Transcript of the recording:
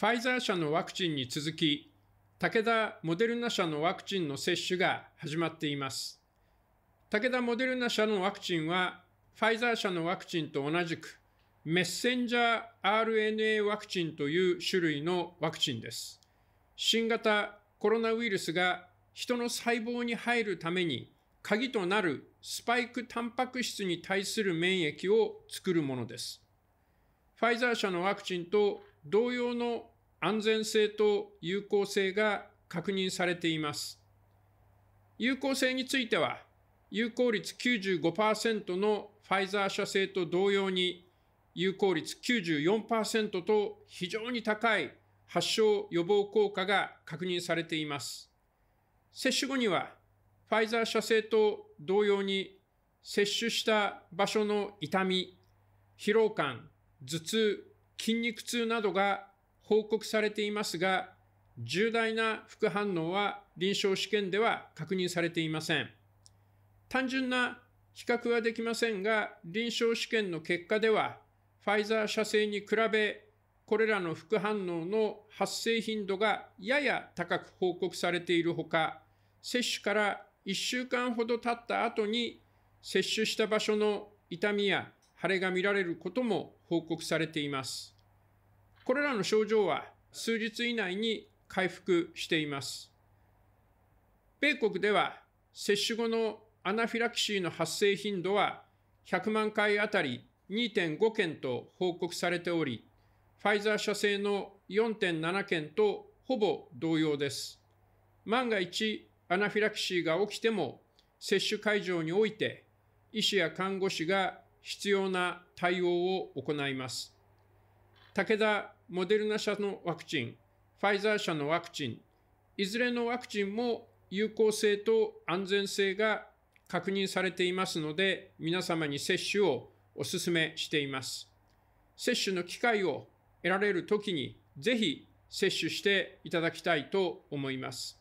ファイザー社のワクチンに続き、武田モデルナ社のワクチンの接種が始まっています。武田モデルナ社のワクチンは、ファイザー社のワクチンと同じく、メッセンジャー RNA ワクチンという種類のワクチンです。新型コロナウイルスが人の細胞に入るために鍵となるスパイクタンパク質に対する免疫を作るものです。ファイザー社のワクチンと同様の安全性と有効性が確認されています。有効性については、有効率95%のファイザー社製と同様に、有効率94%と非常に高い発症予防効果が確認されています。接種後には、ファイザー社製と同様に、接種した場所の痛み、疲労感、頭痛、筋肉痛などが報告されていますが、重大な副反応は臨床試験では確認されていません。単純な比較はできませんが、臨床試験の結果では、ファイザー社製に比べ、これらの副反応の発生頻度がやや高く報告されているほか、接種から1週間ほど経った後に、接種した場所の痛みや腫れが見られることも報告されています。これらの症状は数日以内に回復しています。米国では接種後のアナフィラキシーの発生頻度は100万回あたり2.5件と報告されており、ファイザー社製の4.7件とほぼ同様です。万が一アナフィラキシーが起きても接種会場において医師や看護師が必要な対応を行います。武田モデルナ社のワクチン、ファイザー社のワクチン、いずれのワクチンも有効性と安全性が確認されていますので、皆様に接種をお勧めしています。接種の機会を得られるときに、ぜひ接種していただきたいと思います。